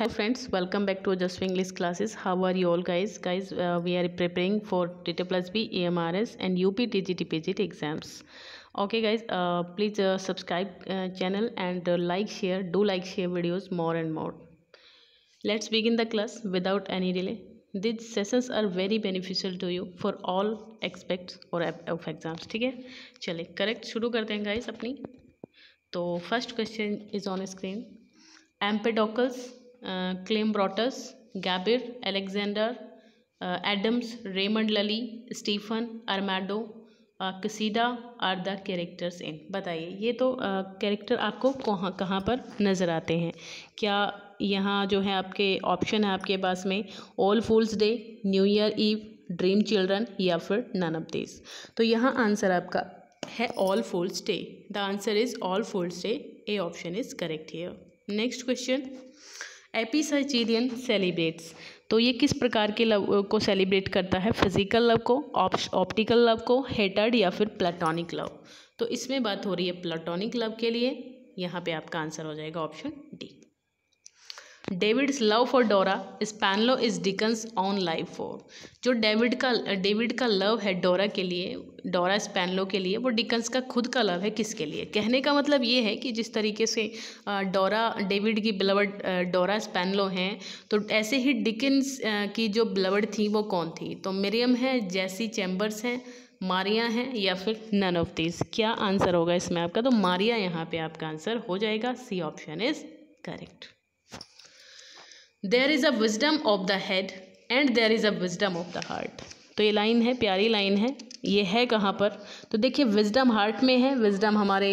hello friends welcome back to just english classes how are you all guys guys uh, we are preparing for tt plus b amrs and up tgt pgt exams okay guys uh, please uh, subscribe uh, channel and uh, like share do like share videos more and more let's begin the class without any delay these sessions are very beneficial to you for all aspects और of exams ठीक है चलिए correct शुरू करते हैं guys अपनी तो first question is on screen Empedocles Cleombrotus Gabir Alexander Adams Raymond Lully Stephen Armado Casida are the characters in बताइए ये तो कैरेक्टर आपको कहाँ कहाँ पर नज़र आते हैं क्या यहाँ जो है आपके ऑप्शन है आपके पास में All Fools Day New Year Eve Dream Children या फिर नन ऑफ दिस तो यहाँ आंसर आपका है All Fools Day the answer is All Fools Day A option is correct here next question Epipsychidion celebrates तो ये किस प्रकार के लव को सेलिब्रेट करता है फिजिकल लव को ऑप्टिकल लव को हेटर्ड या फिर प्लेटोनिक लव तो इसमें बात हो रही है प्लेटोनिक लव के लिए यहाँ पे आपका आंसर हो जाएगा option D David's love for Dora Spenlow is Dickens own life for जो डेविड का डेविड का लव है डोरा के लिए डोरा स्पैनलो के लिए वो डिकन्स का खुद का लव है किसके लिए कहने का मतलब ये है कि जिस तरीके से डोरा डेविड की ब्लवड डोरा स्पैनलो हैं तो ऐसे ही डिकन्स की जो ब्लवड थी वो कौन थी तो मेरियम है जैसी चैम्बर्स हैं मारिया हैं या फिर नन ऑफ दिस क्या आंसर होगा इसमें आपका तो मारिया यहाँ पे आपका आंसर हो जाएगा C option is correct there is a wisdom of the head and there is a wisdom of the heart तो ये लाइन है प्यारी लाइन है ये है कहाँ पर तो देखिए विजडम हार्ट में है विजडम हमारे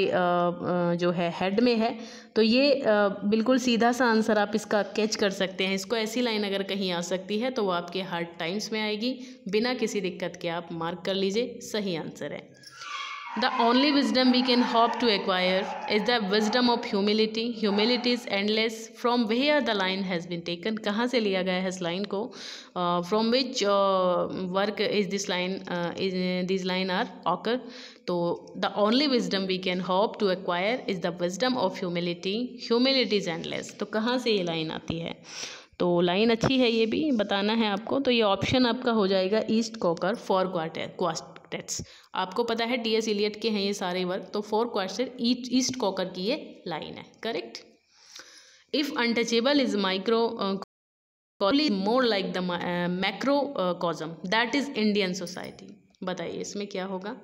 जो है हेड में है तो ये बिल्कुल सीधा सा आंसर आप इसका कैच कर सकते हैं इसको ऐसी लाइन अगर कहीं आ सकती है तो वो आपके हार्ट टाइम्स में आएगी बिना किसी दिक्कत के आप मार्क कर लीजिए सही आंसर है The only wisdom we can hope to acquire is the wisdom of humility. Humility is endless. From where the line has been taken, kahan se liya gaya hai is line ko uh, From which uh, work is this line uh, is uh, these line are occur? to the only wisdom we can hope to acquire is the wisdom of humility. Humility is endless. to kahan se ye line aati hai तो line अच्छी है ये भी बताना है आपको तो ये ऑप्शन आपका हो जाएगा ईस्ट कॉकर फॉर क्वार्टर क्वास्ट क्वार्टेट्स आपको पता है डीएस एस इलियट के हैं ये सारे वर्क तो फोर क्वार्टेट ईस्ट कॉकर की ये लाइन है correct if untouchable is micro more like the cosm that is Indian society बताइए इसमें क्या होगा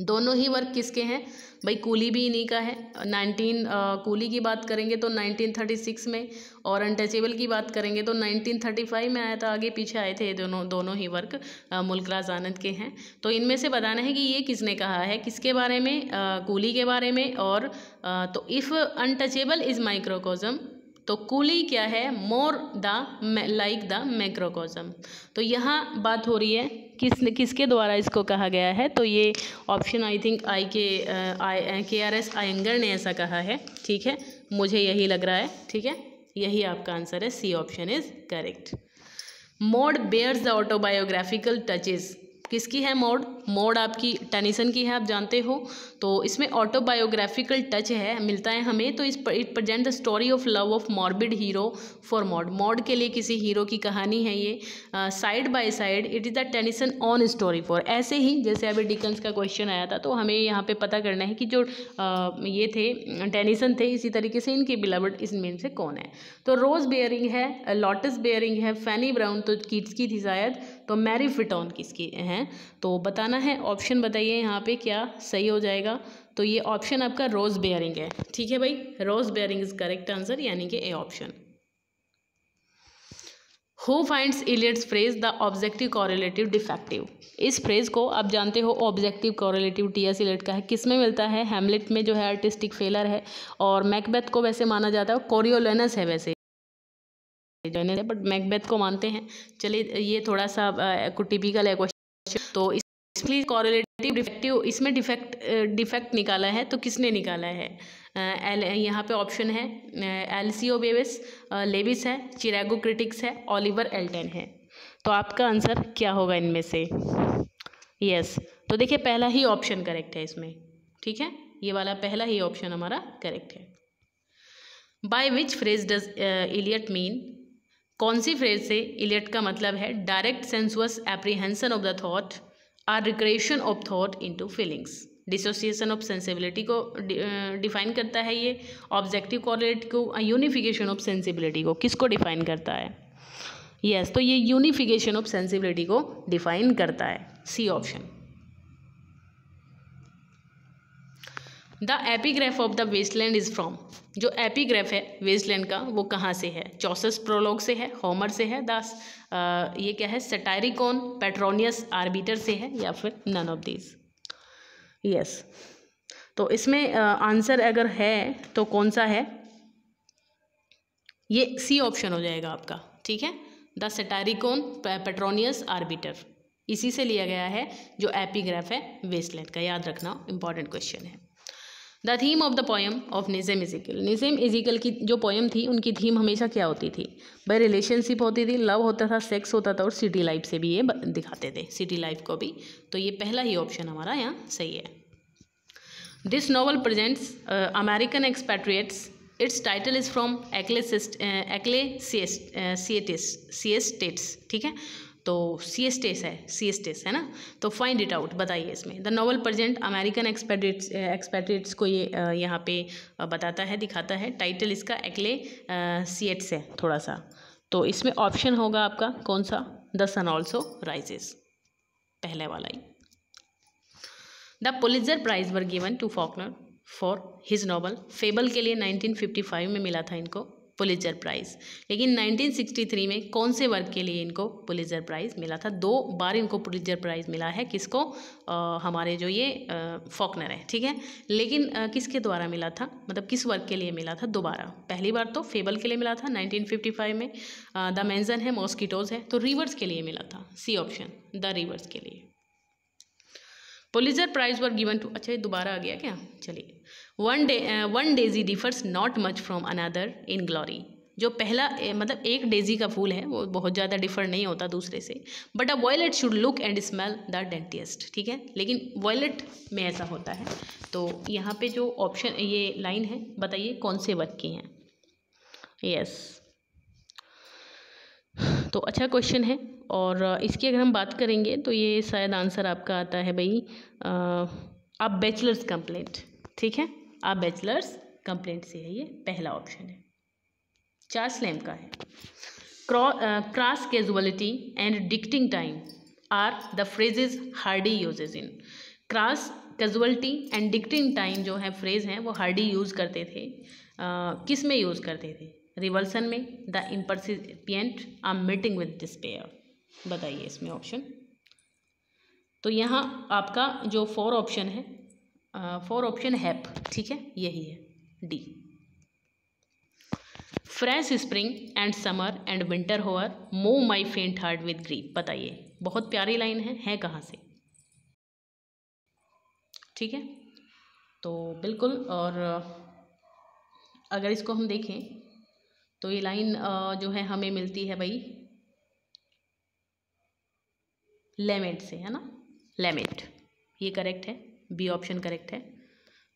दोनों ही वर्क किसके हैं भाई कूली भी इन्हीं का है नाइनटीन कूली की बात करेंगे तो 1936 में और अनटचेबल की बात करेंगे तो 1935 में आया था आगे पीछे आए थे ये दोनों दोनों ही वर्क मुल्कराज आनंद के हैं तो इनमें से बताना है कि ये किसने कहा है किसके बारे में कूली के बारे में और आ, तो इफ़ अनटचेबल इज़ माइक्रोकोज़म तो कूली क्या है more the like the macrocosm तो यहाँ बात हो रही है किस किसके द्वारा इसको कहा गया है तो ये ऑप्शन आई थिंक आई के आई के आर एस आयंगर ने ऐसा कहा है ठीक है मुझे यही लग रहा है ठीक है यही आपका आंसर है C option is correct Maud bears the autobiographical touches किसकी है मोड मोड आपकी टेनिसन की है आप जानते हो तो इसमें ऑटोबायोग्राफिकल टच है मिलता है हमें तो इस it present the story of love of morbid hero for Maud Maud के लिए किसी हीरो की कहानी है ये side by side it is the Tennyson own story for ऐसे ही जैसे अभी डिकन्स का क्वेश्चन आया था तो हमें यहाँ पे पता करना है कि जो आ, ये थे टेनिसन थे इसी तरीके से इनके बिलावट इसमें से कौन है तो रोज़ बेयरिंग है लॉटस बेयरिंग है फैनी ब्राउन तो किड्स की थी शायद तो मैरी फिटॉन किसकी हैं तो बताना है ऑप्शन बताइए यहाँ पे क्या सही हो जाएगा तो ये ऑप्शन आपका रोज़ बेयरिंग है ठीक है भाई rose bearing is correct answer यानी कि A option who finds Eliot's phrase the objective correlative defective इस फ्रेज को आप जानते हो objective correlative T S Eliot का है किस में मिलता है हेमलेट में जो है आर्टिस्टिक फेलर है और मैकबेथ को वैसे माना जाता है कोरियोलेनस है वैसे जॉइनर है बट मैकबेथ को मानते हैं चलिए ये थोड़ा सा टिपिकल है क्वेश्चन तो इसलिए कॉरेलेटिव डिफेक्टिव इसमें डिफेक्ट डिफेक्ट निकाला है तो किसने निकाला है एल यहाँ पे ऑप्शन है एल सी ओ बेविस लेविस है चिरागो क्रिटिक्स है ऑलिवर एल्टन है तो आपका आंसर क्या होगा इनमें से यस yes. तो देखिए पहला ही ऑप्शन करेक्ट है इसमें ठीक है ये वाला पहला ही ऑप्शन हमारा करेक्ट है by which phrase does Eliot mean कौन सी फ्रेज से इलेट का मतलब है direct sensuous apprehension of the thought or recreation of thought into feelings dissociation of sensibility को डिफाइन करता है ये ऑब्जेक्टिव कॉरेट को यूनिफिकेशन ऑफ सेंसिबिलिटी को किसको डिफाइन करता है यस yes, तो ये यूनिफिकेशन ऑफ सेंसिबिलिटी को डिफाइन करता है C option the epigraph of the Waste Land is from जो एपीग्राफ है वेस्टलैंड का वो कहाँ से है चौसस प्रोलॉग से है होमर से है दास uh, ये क्या है सटायरिकॉन पेट्रोनियस आर्बिटर से है या फिर नन ऑफ दीज यस तो इसमें आंसर uh, अगर है तो कौन सा है ये सी ऑप्शन हो जाएगा आपका ठीक है द सटारिकॉन पेट्रोनियस आर्बिटर इसी से लिया गया है जो एपीग्राफ है वेस्टलैंड का याद रखना इंपॉर्टेंट क्वेश्चन है the theme of the poem of Nissim Ezekiel Nissim Ezekiel की जो पोएम थी उनकी थीम हमेशा क्या होती थी भाई रिलेशनशिप होती थी लव होता था सेक्स होता था और सिटी लाइफ से भी ये दिखाते थे सिटी लाइफ को भी तो ये पहला ही ऑप्शन हमारा यहाँ सही है this novel presents American expatriates its title is from Ecclesiast Ecclesiastes ठीक है तो सी एस टेस है सी एस टेस है ना तो फाइंड इट आउट बताइए इसमें the novel present American expatriates expatriates को ये यहाँ पे बताता है दिखाता है टाइटल इसका एक्ले सी एट्स है थोड़ा सा तो इसमें ऑप्शन होगा आपका कौन सा द सन ऑल्सो राइजेस पहले वाला ही the Pulitzer prize were given to Faulkner for his novel fable के लिए फाइव में मिला था इनको पुलिजर प्राइज़ लेकिन 1963 में कौन से वर्क के लिए इनको पुलिजर प्राइज़ मिला था दो बार इनको पुलिजर प्राइज़ मिला है किसको आ, हमारे जो ये फॉकनर है ठीक है लेकिन आ, किसके द्वारा मिला था मतलब किस वर्क के लिए मिला था दोबारा पहली बार तो फेबल के लिए मिला था 1955 में द मैंजन है मॉस्किटोज है तो रिवर्स के लिए मिला था सी ऑप्शन द रिवर्स के लिए Pulitzer prize were given to अच्छा ये दोबारा आ गया क्या चलिए one day one daisy differs not much from another in glory जो पहला मतलब एक डेजी का फूल है वो बहुत ज़्यादा डिफर नहीं होता दूसरे से but a violet should look and smell the dentist ठीक है लेकिन वॉयलेट में ऐसा होता है तो यहाँ पे जो ऑप्शन ये लाइन है बताइए कौन से वर्क की हैं यस तो अच्छा क्वेश्चन है और इसकी अगर हम बात करेंगे तो ये शायद आंसर आपका आता है भाई अब बैचलर्स कंप्लेंट ठीक है आप बैचलर्स कंप्लेंट से है ये पहला ऑप्शन है चार स्लैम का है crass casualty and dicing time are the phrases Hardy uses in crass casualty and dicing time जो है फ्रेज हैं वो हार्डी यूज़ करते थे uh, किस में यूज़ करते थे रिवर्सन में the impercipient or meeting with despair बताइए इसमें ऑप्शन तो यहाँ आपका जो फोर ऑप्शन है फॉर ऑप्शन हैप ठीक है यही है the fresh spring and summer and winter hoar move my फेंट हार्ट विद ग्रीप बताइए बहुत प्यारी लाइन है है कहाँ से ठीक है तो बिल्कुल और अगर इसको हम देखें तो ये लाइन जो है हमें मिलती है भाई लेमेंट से है ना लेमेंट ये करेक्ट है बी ऑप्शन करेक्ट है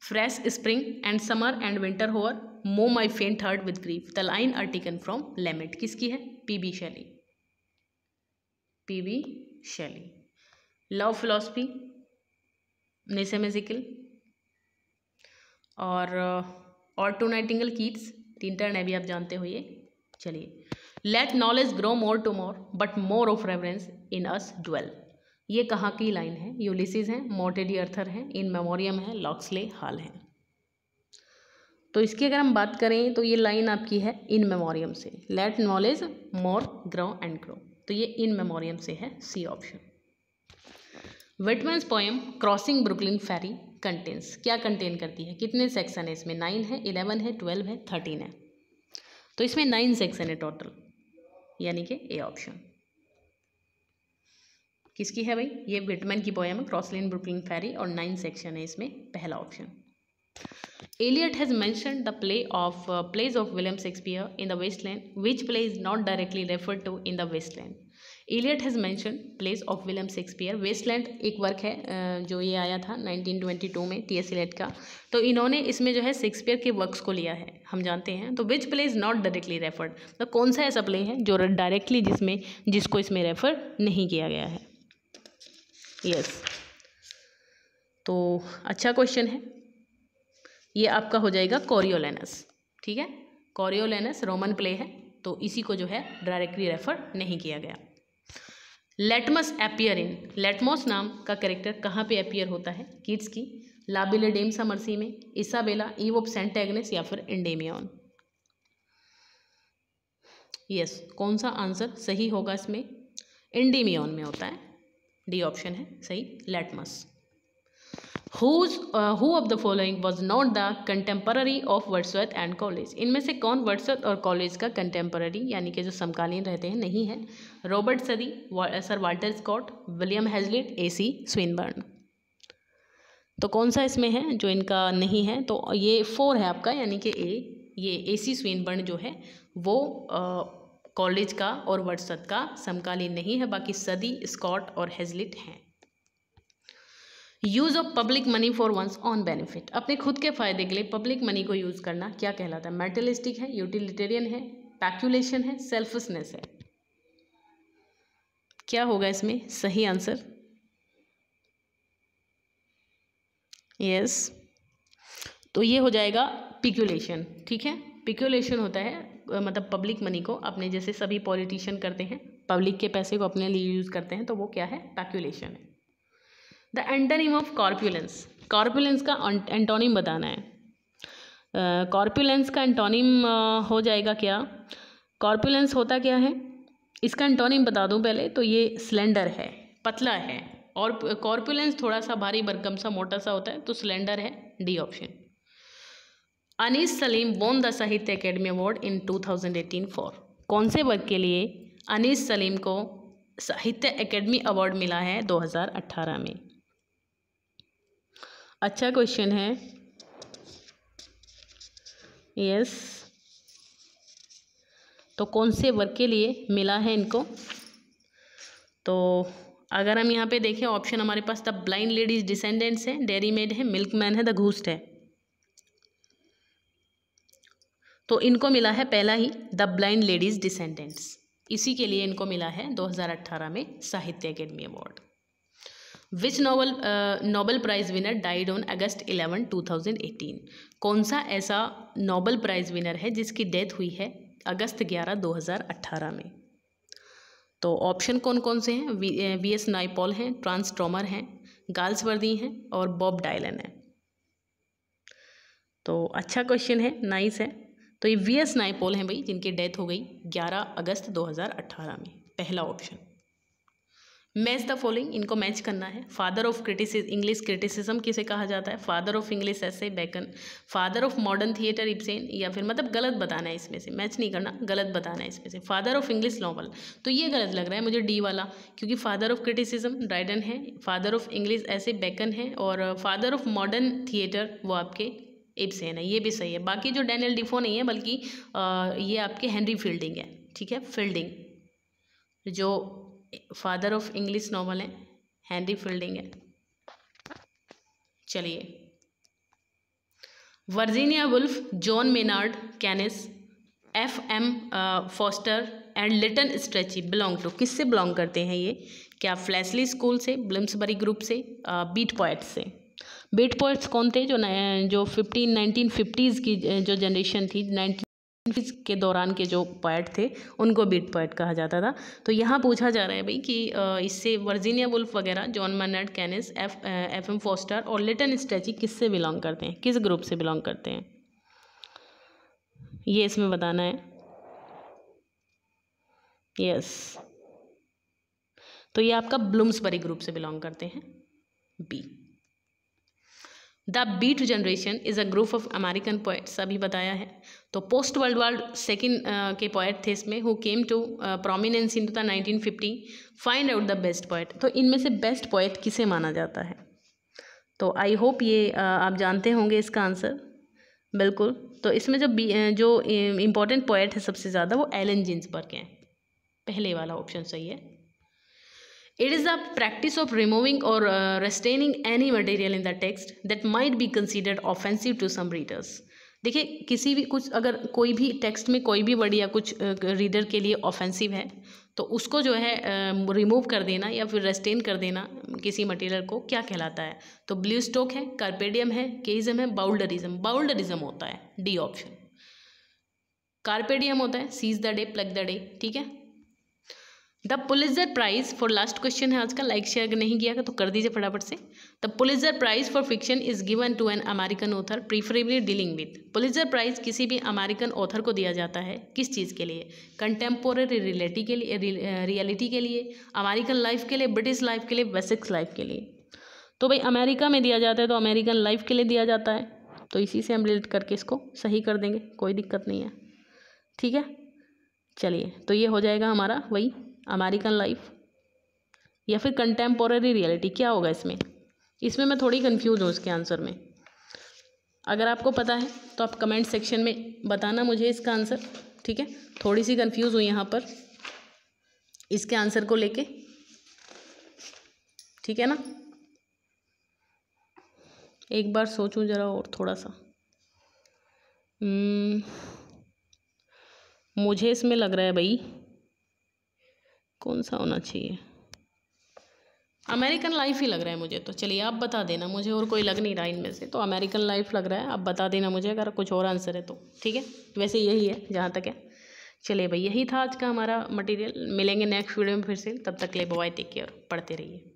fresh spring and summer and winter hoar move my faint heart with grief the line are taken from lament किसकी है P B Shelley P B Shelley love philosophy magical और ode to nightingale Nightingale Keats Tintern है भी आप जानते हो ये चलिए let knowledge grow more to more but more of reference in us dwell ये कहाँ की लाइन है यूलिसिस है मोटेडी अर्थर है इन मेमोरियम है लॉक्सले हाल है तो इसकी अगर हम बात करें तो ये लाइन आपकी है इन मेमोरियम से let knowledge more grow and grow तो ये इन मेमोरियम से है C option Whitman poem Crossing Brooklyn Ferry contains क्या कंटेन करती है कितने सेक्शन है इसमें नाइन है इलेवन है ट्वेल्व है थर्टीन है तो इसमें नाइन सेक्शन है टोटल यानी कि ए ऑप्शन किसकी है भाई ये विटमैन की पोएम है क्रॉसलिन ब्रुकलिन फेरी और नाइन सेक्शन है इसमें पहला option Eliot has mention the play of plays of William Shakespeare in the Waste Land which play is not directly referred to in the Waste Land Eliot has mention plays of William Shakespeare Waste Land एक work है uh, जो ये आया था nineteen twenty two में T S Eliot का तो इन्होंने इसमें जो है शेक्सपियर के वर्क को लिया है हम जानते हैं तो which play is not directly referred तो कौन सा ऐसा प्ले है जो डायरेक्टली जिसमें जिसको इसमें रेफर नहीं किया गया है यस तो अच्छा क्वेश्चन है ये आपका हो जाएगा कॉरियोलैनस ठीक है कॉरियोलैनस रोमन प्ले है तो इसी को जो है डायरेक्टली रेफर नहीं किया गया लेटमस एपियर इन लेटमोस नाम का कैरेक्टर कहाँ पे अपियर होता है किड्स की लाबिले डेम समरसी में Isabella Eve of Saint Agnes या फिर इंडेमियन यस कौन सा आंसर सही होगा इसमें इंडेमियन में होता है डी ऑप्शन है सही लेटमस whose who of the following was not the contemporary of Wordsworth and Coleridge इनमें से कौन वर्ड्सवर्थ और कॉलेज का कंटेम्पररी यानी कि जो समकालीन रहते हैं नहीं है Robert Southey Sir Walter Scott William Hazlitt A C Swinburne तो कौन सा इसमें है जो इनका नहीं है तो ये फोर है आपका यानी कि ए ये ए सी स्विनबर्न जो है वो आ, uh, कॉलेज का और वर्षद का समकालीन नहीं है बाकी सदी स्कॉट और हेजलिट हैं use of public money for one's own benefit अपने खुद के फायदे के लिए पब्लिक मनी को यूज़ करना क्या कहलाता है मेटलिस्टिक है यूटिलिटेरियन है पैक्यूलेशन है सेल्फिसनेस है क्या होगा इसमें सही आंसर यस yes. तो ये हो जाएगा पिक्यूलेशन ठीक है पिक्यूलेशन होता है मतलब पब्लिक मनी को अपने जैसे सभी पॉलिटिशियन करते हैं पब्लिक के पैसे को अपने लिए यूज़ करते हैं तो वो क्या है पैक्यूलेशन है the antonym of corpulence corpulence का एंटोनिम बताना है कॉर्पुलेंस uh, का एंटोनिम uh, हो जाएगा क्या कॉर्पुलेंस होता क्या है इसका एंटोनिम बता दूं पहले तो ये सिलेंडर है पतला है और कॉर्पुलेंस थोड़ा सा भारी बरकम सा मोटा सा होता है तो सिलेंडर है D option Anees Salim won the Sahitya Akademi award in 2018 for कौन से वर्क के लिए अनीस सलीम को साहित्य अकेडमी अवार्ड मिला है 2018 में अच्छा क्वेश्चन है यस तो कौन से वर्क के लिए मिला है इनको तो अगर हम यहाँ पे देखें ऑप्शन हमारे पास द ब्लाइंड लेडीज डिसेंडेंट्स हैं डेरी मेड है मिल्क मैन है द घूस्ट है तो इनको मिला है पहला ही द ब्लाइंड लेडीज़ डिसेंडेंट्स इसी के लिए इनको मिला है 2018 में Sahitya Akademi award which novel Nobel prize winner died on August 11 2018 कौन सा ऐसा नोबल प्राइज़ विनर है जिसकी डेथ हुई है अगस्त 11 2018 में तो ऑप्शन कौन कौन से हैं वी, एस नाइपॉल हैं ट्रांस ट्रॉमर हैं वर्दी हैं और बॉब डायलन है तो अच्छा क्वेश्चन है नाइस है तो ये वी एस नाइपोल हैं भाई जिनकी डेथ हो गई 11 अगस्त 2018 में पहला ऑप्शन मैच द फॉलोइंग इनको मैच करना है father of criticism English criticism किसे कहा जाता है father of English essay Bacon father of modern theatre Ibsen या फिर मतलब गलत बताना है इसमें से मैच नहीं करना गलत बताना है इसमें से फादर ऑफ इंग्लिश नॉवल तो ये गलत लग रहा है मुझे डी वाला क्योंकि फादर ऑफ क्रिटिसिज्म ड्राइडन है father of English essay Bacon है और फादर ऑफ मॉडर्न थिएटर वो आपके इब्सेन है ये भी सही है बाकी जो डैनियल डिफो नहीं है बल्कि ये आपके हेनरी फील्डिंग है ठीक है फील्डिंग जो फादर ऑफ इंग्लिश नॉवल है हेनरी फील्डिंग है चलिए Virginia Woolf John Maynard Keynes F M Forster and Lytton Strachey belong to किससे बिलोंग करते हैं ये क्या फ्लैसली स्कूल से ब्लम्सबरी ग्रुप से बीट पॉइट से बीट पोइट्स कौन थे जो जो फिफ्टीन नाइनटीन फिफ्टीज़ की जो जनरेशन थी नाइनटीन के दौरान के जो पोइट थे उनको बीट पोइट कहा जाता था तो यहाँ पूछा जा रहा है भाई कि इससे वर्जीनिया वुल्फ वगैरह John Maynard Keynes F F M Forster और लिटन स्टैची किससे बिलोंग करते हैं किस ग्रुप से बिलोंग करते हैं ये इसमें बताना है यस yes. तो ये आपका ब्लूम्सबरी ग्रुप से बिलोंग करते हैं be the beat generation is a group of American poets अभी बताया है तो पोस्ट वर्ल्ड वार सेकेंड के पोइट थे इसमें who came to prominence in to the nineteen fifty find out the best poet तो इनमें से बेस्ट पोइट किसे माना जाता है तो आई होप ये uh, आप जानते होंगे इसका आंसर बिल्कुल तो इसमें जो बी जो इम्पोर्टेंट पोइट है सबसे ज़्यादा वो एलन के हैं पहले वाला ऑप्शन सही है It is the practice of removing or uh, restraining any material in the text that might be considered offensive to some readers. देखिए किसी भी कुछ अगर कोई भी टेक्स्ट में कोई भी वर्ड या कुछ रीडर के लिए ऑफेंसिव है तो उसको जो है रिमूव कर देना या फिर रेस्टेन कर देना किसी मटेरियल को क्या कहलाता है तो ब्लू स्टोक है कार्पेडियम है केइज्म है बाउल्डरिज्म बाउल्डरिज्म होता है डी ऑप्शन कार्पेडियम होता है seize the day pluck the day ठीक है the Pulitzer prize for last question है आज का लाइक शेयर नहीं किया तो कर दीजिए फटाफट से the Pulitzer prize for fiction is given to an American author preferably dealing with Pulitzer prize किसी भी अमेरिकन ऑथर को दिया जाता है किस चीज़ के लिए कंटेम्पोरेरी रियलिटी के लिए रियलिटी के लिए अमेरिकन लाइफ के लिए ब्रिटिश लाइफ के लिए वेसिक्स लाइफ के लिए तो भाई अमेरिका में दिया जाता है तो अमेरिकन लाइफ के लिए दिया जाता है तो इसी से हम रिलेट करके इसको सही कर देंगे कोई दिक्कत नहीं है ठीक है चलिए तो ये हो जाएगा हमारा वही अमेरिकन लाइफ या फिर कंटेम्पोरेरी रियलिटी क्या होगा इसमें इसमें मैं थोड़ी कंफ्यूज हूँ इसके आंसर में अगर आपको पता है तो आप कमेंट सेक्शन में बताना मुझे इसका आंसर ठीक है थोड़ी सी कंफ्यूज हूँ यहाँ पर इसके आंसर को लेके ठीक है ना एक बार सोचूं ज़रा और थोड़ा सा hmm, मुझे इसमें लग रहा है भाई कौन सा होना चाहिए अमेरिकन लाइफ ही लग रहा है मुझे तो चलिए आप बता देना मुझे और कोई लग नहीं रहा इनमें से तो अमेरिकन लाइफ लग रहा है आप बता देना मुझे अगर कुछ और आंसर है तो ठीक है वैसे यही है जहाँ तक है चलिए भाई यही था आज का हमारा मटेरियल मिलेंगे नेक्स्ट वीडियो में फिर से तब तक ले बॉय टेक केयर पढ़ते रहिए